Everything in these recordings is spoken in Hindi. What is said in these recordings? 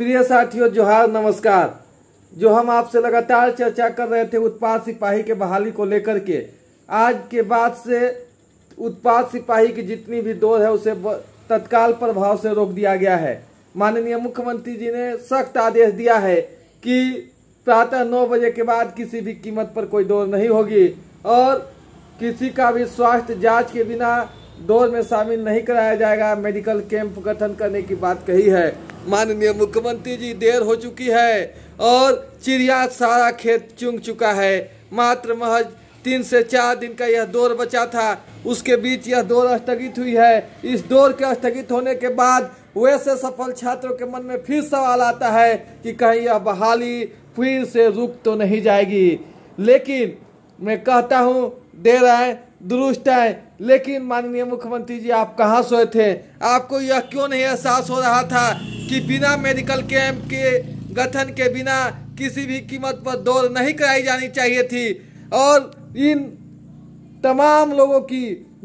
प्रिय साथियों जोहार नमस्कार जो हम आपसे लगातार चर्चा कर रहे थे उत्पाद सिपाही के बहाली को लेकर के आज के बाद से उत्पाद सिपाही की जितनी भी दौड़ है उसे तत्काल प्रभाव से रोक दिया गया है माननीय मुख्यमंत्री जी ने सख्त आदेश दिया है कि प्रातः नौ बजे के बाद किसी भी कीमत पर कोई दौड़ नहीं होगी और किसी का भी स्वास्थ्य जाँच के बिना दौड़ में शामिल नहीं कराया जाएगा मेडिकल कैंप गठन करने की बात कही है माननीय मुख्यमंत्री जी देर हो चुकी है और चिड़िया सारा खेत चुंग चुका है मात्र महज तीन से चार दिन का यह दौर बचा था उसके बीच यह दौर स्थगित हुई है इस दौर के स्थगित होने के बाद वैसे सफल छात्रों के मन में फिर सवाल आता है कि कहीं यह बहाली फिर से रुक तो नहीं जाएगी लेकिन मैं कहता हूँ देर आए दुरुस्त आए लेकिन माननीय मुख्यमंत्री जी आप कहाँ सोए थे आपको यह क्यों नहीं एहसास हो रहा था कि बिना मेडिकल कैंप के गठन के बिना किसी भी कीमत पर दौड़ नहीं कराई जानी चाहिए थी और इन तमाम लोगों की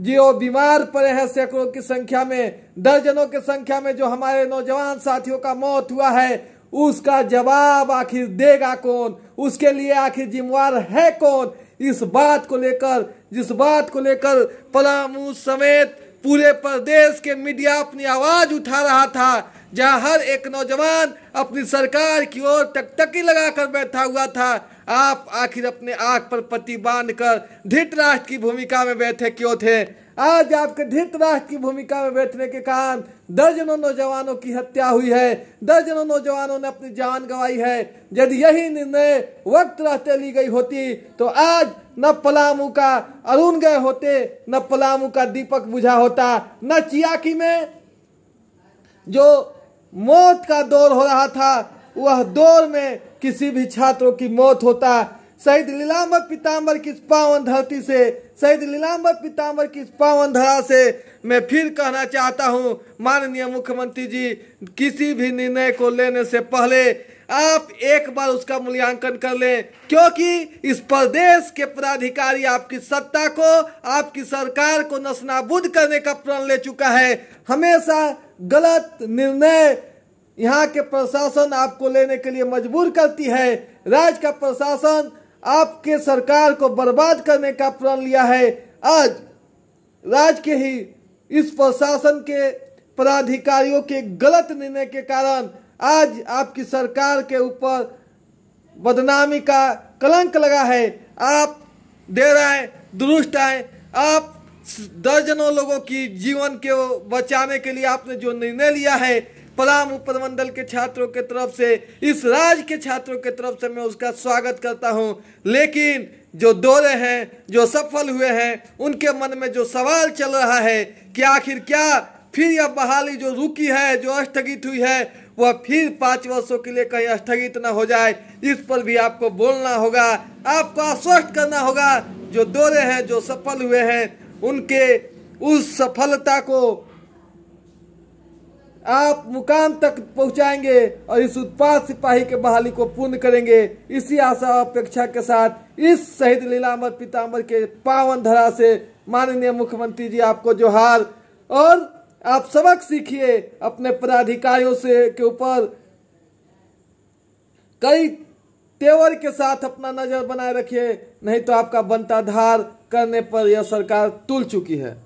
जो बीमार पड़े हैं सैकड़ों की संख्या में दर्जनों की संख्या में जो हमारे नौजवान साथियों का मौत हुआ है उसका जवाब आखिर देगा कौन उसके लिए आखिर जिम्मेवार है कौन इस बात को लेकर जिस बात को लेकर पलामू समेत पूरे प्रदेश के मीडिया अपनी आवाज़ उठा रहा था जहां हर एक नौजवान अपनी सरकार की ओर टकटकी लगाकर बैठा हुआ था आप आखिर अपने आग पर पति बांधकर कर धृत राष्ट्र की भूमिका में बैठे क्यों थे आज आपके ढीत राह की भूमिका में बैठने के कारण दर्जनों नौजवानों की हत्या हुई है दर्जनों नौजवानों ने अपनी जान गंवाई है यदि यही निर्णय वक्त रहते ली गई होती तो आज न पलामू का अरुण गए होते न पलामू का दीपक बुझा होता न चियाकी में जो मौत का दौर हो रहा था वह दौर में किसी भी छात्रों की मौत होता शहीद लीलाम्बर पीताम्बर की पावन धरती से शहीद लीलाम्बर पीताम्बर की पावन धरा से मैं फिर कहना चाहता हूँ माननीय मुख्यमंत्री जी किसी भी निर्णय को लेने से पहले आप एक बार उसका मूल्यांकन कर लें क्योंकि इस प्रदेश के पदाधिकारी आपकी सत्ता को आपकी सरकार को नसनाबूद करने का प्रण ले चुका है हमेशा गलत निर्णय यहाँ के प्रशासन आपको लेने के लिए मजबूर करती है राज्य का प्रशासन आपके सरकार को बर्बाद करने का प्रण लिया है आज राज्य के ही इस प्रशासन के पदाधिकारियों के गलत निर्णय के कारण आज आपकी सरकार के ऊपर बदनामी का कलंक लगा है आप देर आए दुरुस्त आए आप दर्जनों लोगों की जीवन के बचाने के लिए आपने जो निर्णय लिया है पलाम उपमंडल के छात्रों के तरफ से इस राज्य के छात्रों के तरफ से मैं उसका स्वागत करता हूँ लेकिन जो दौरे हैं जो सफल हुए हैं उनके मन में जो सवाल चल रहा है कि आखिर क्या फिर यह बहाली जो रुकी है जो स्थगित हुई है वह फिर पाँच वर्षों के लिए कहीं स्थगित न हो जाए इस पर भी आपको बोलना होगा आपको आश्वस्त करना होगा जो दौरे हैं जो सफल हुए हैं उनके उस सफलता को आप मुकाम तक पहुंचाएंगे और इस उत्पाद सिपाही के बहाली को पूर्ण करेंगे इसी आशा और अपेक्षा के साथ इस शहीद लीलामर पीताम्बर के पावन धरा से माननीय मुख्यमंत्री जी आपको जोहार और आप सबक सीखिए अपने पदाधिकारियों से के ऊपर कई तेवर के साथ अपना नजर बनाए रखिए नहीं तो आपका बनता धार करने पर यह सरकार तुल चुकी है